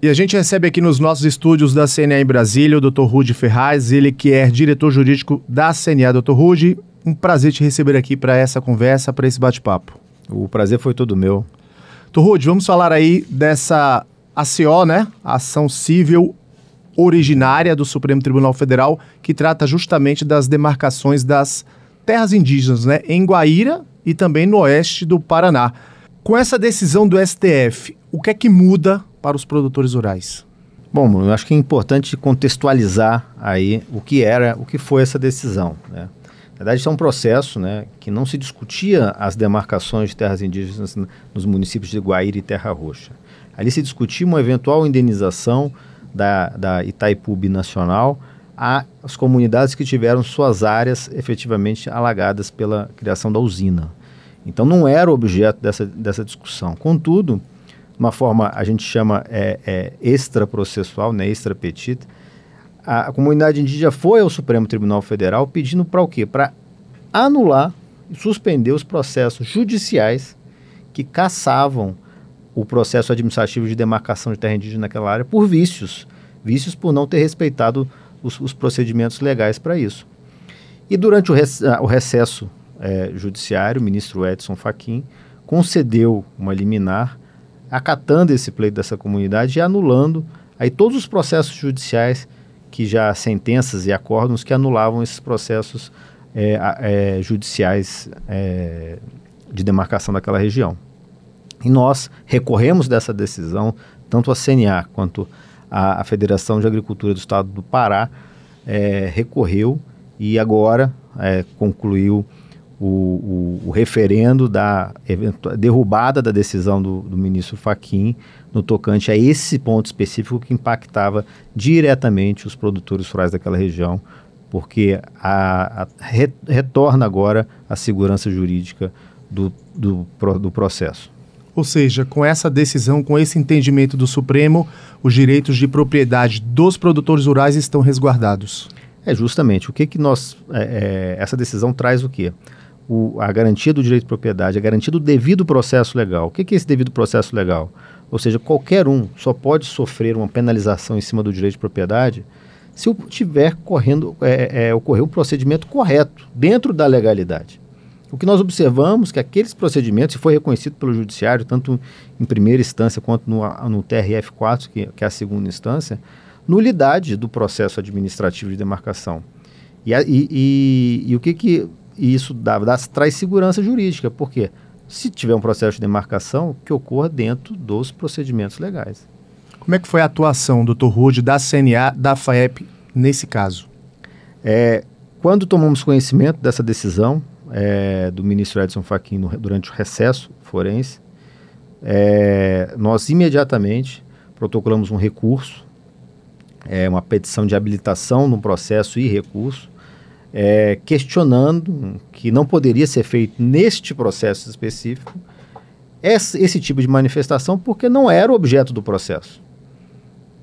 E a gente recebe aqui nos nossos estúdios da CNA em Brasília o Dr. Rude Ferraz, ele que é diretor jurídico da CNA. Dr. Rude, um prazer te receber aqui para essa conversa, para esse bate-papo. O prazer foi todo meu. Dr. Rude, vamos falar aí dessa ACO, né? Ação Civil Originária do Supremo Tribunal Federal, que trata justamente das demarcações das terras indígenas, né? Em Guaíra e também no oeste do Paraná. Com essa decisão do STF, o que é que muda para os produtores rurais? Bom, eu acho que é importante contextualizar aí o que era, o que foi essa decisão. Né? Na verdade, isso é um processo né, que não se discutia as demarcações de terras indígenas nos municípios de Guaíra e Terra Roxa. Ali se discutia uma eventual indenização da, da Itaipu Binacional às comunidades que tiveram suas áreas efetivamente alagadas pela criação da usina. Então, não era objeto dessa, dessa discussão. Contudo, uma forma a gente chama é, é, extraprocessual, né, extrapetita, a, a comunidade indígena foi ao Supremo Tribunal Federal pedindo para o quê? Para anular e suspender os processos judiciais que caçavam o processo administrativo de demarcação de terra indígena naquela área por vícios, vícios por não ter respeitado os, os procedimentos legais para isso. E durante o, res, ah, o recesso é, judiciário, o ministro Edson Fachin concedeu uma liminar acatando esse pleito dessa comunidade e anulando aí todos os processos judiciais que já sentenças e acordos que anulavam esses processos é, é, judiciais é, de demarcação daquela região. E nós recorremos dessa decisão, tanto a CNA quanto a, a Federação de Agricultura do Estado do Pará é, recorreu e agora é, concluiu o, o, o, referendo da derrubada da decisão do, do, ministro Faquim no tocante a esse ponto específico que impactava diretamente os produtores rurais daquela região, porque a, a re, retorna agora a segurança jurídica do, do, do processo. Ou seja, com essa decisão, com esse entendimento do Supremo, os direitos de propriedade dos produtores rurais estão resguardados. É justamente o que, que nós. É, é, essa decisão traz o quê? o, a garantia do direito de propriedade, a garantia do devido processo legal. O que, que é esse devido processo legal? Ou seja, qualquer um só pode sofrer uma penalização em cima do direito de propriedade se tiver correndo, é, é, ocorrer o procedimento correto, dentro da legalidade. O que nós observamos é que aqueles procedimentos, se foi reconhecido pelo judiciário, tanto em primeira instância quanto no, no TRF4, que, que, é a segunda instância, nulidade do processo administrativo de demarcação. E, e, e, e o que, que e isso dá, dá, traz segurança jurídica, porque se tiver um processo de demarcação, que ocorra dentro dos procedimentos legais. Como é que foi a atuação, doutor Rude, da CNA, da FAEP, nesse caso? É, quando tomamos conhecimento dessa decisão é, do ministro Edson Fachin no, durante o recesso forense, é, nós imediatamente protocolamos um recurso, é, uma petição de habilitação no processo e recurso, é, questionando que não poderia ser feito neste processo específico esse, esse tipo de manifestação porque não era objeto do processo.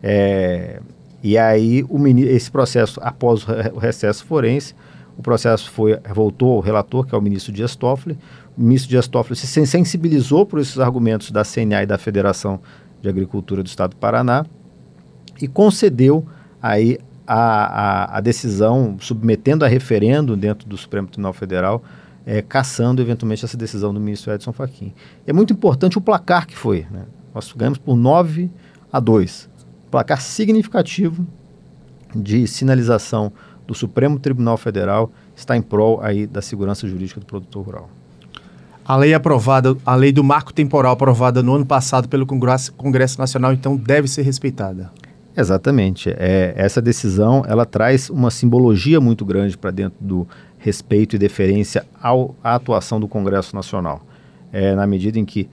É, e aí o, esse processo, após o recesso forense, o processo foi voltou ao relator, que é o ministro Dias Toffoli. O ministro Dias Toffoli se sensibilizou por esses argumentos da CNA e da Federação de Agricultura do Estado do Paraná e concedeu aí a, a, a decisão, submetendo a referendo dentro do Supremo Tribunal Federal, é, caçando eventualmente essa decisão do ministro Edson Fachin. É muito importante o placar que foi. Né? Nós ganhamos por 9 a 2. Placar significativo de sinalização do Supremo Tribunal Federal está em prol aí da segurança jurídica do produtor rural. A lei aprovada, a lei do marco temporal aprovada no ano passado pelo Congresso, Congresso Nacional, então deve ser respeitada. Exatamente. É, essa decisão ela traz uma simbologia muito grande para dentro do respeito e deferência ao, à atuação do Congresso Nacional. É, na medida em que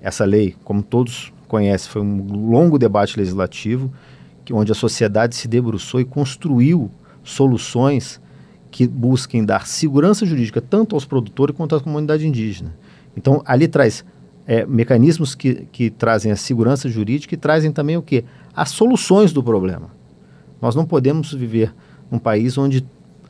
essa lei, como todos conhecem, foi um longo debate legislativo, que, onde a sociedade se debruçou e construiu soluções que busquem dar segurança jurídica tanto aos produtores quanto à comunidade indígena. Então, ali traz é, mecanismos que, que trazem a segurança jurídica e trazem também o quê? As soluções do problema. Nós não podemos viver num país onde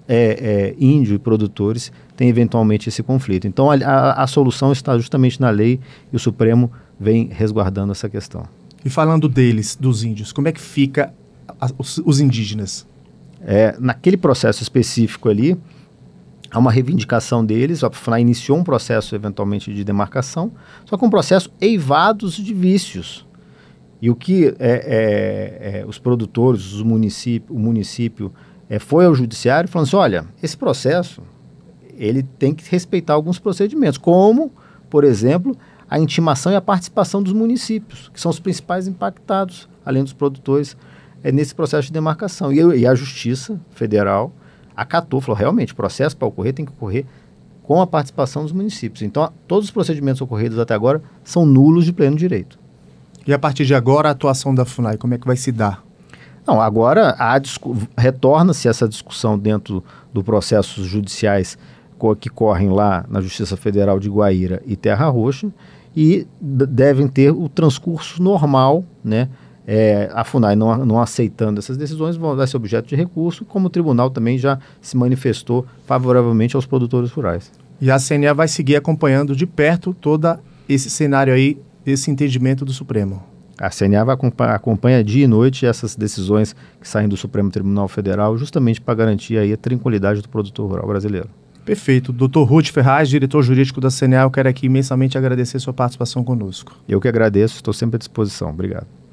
é, é, índio e produtores têm eventualmente esse conflito. Então, a, a, a, solução está justamente na lei e o Supremo vem resguardando essa questão. E falando deles, dos índios, como é que fica a, os, os, indígenas? É, naquele processo específico ali, Há uma reivindicação deles, a FUNAI iniciou um processo eventualmente de demarcação, só que um processo eivados de vícios. E o que é, é, é, os produtores, os município, o município é, foi ao judiciário falando assim, olha, esse processo ele tem que respeitar alguns procedimentos, como, por exemplo, a intimação e a participação dos municípios, que são os principais impactados, além dos produtores, é, nesse processo de demarcação. E, e a Justiça Federal acatou, falou, realmente, o processo para ocorrer tem que ocorrer com a participação dos municípios. Então, todos os procedimentos ocorridos até agora são nulos de pleno direito. E a partir de agora, a atuação da FUNAI, como é que vai se dar? Não, agora retorna-se essa discussão dentro do processos judiciais co que correm lá na Justiça Federal de Guaíra e Terra Roxa e devem ter o transcurso normal, né, é, a FUNAI não, não aceitando essas decisões vai ser objeto de recurso, como o tribunal também já se manifestou favoravelmente aos produtores rurais. E a CNA vai seguir acompanhando de perto todo esse cenário aí, esse entendimento do Supremo. A CNA vai acompanha, acompanha dia e noite essas decisões que saem do Supremo Tribunal Federal, justamente para garantir aí a tranquilidade do produtor rural brasileiro. Perfeito. Dr. Ruth Ferraz, diretor jurídico da CNA, eu quero aqui imensamente agradecer sua participação conosco. Eu que agradeço, estou sempre à disposição. Obrigado.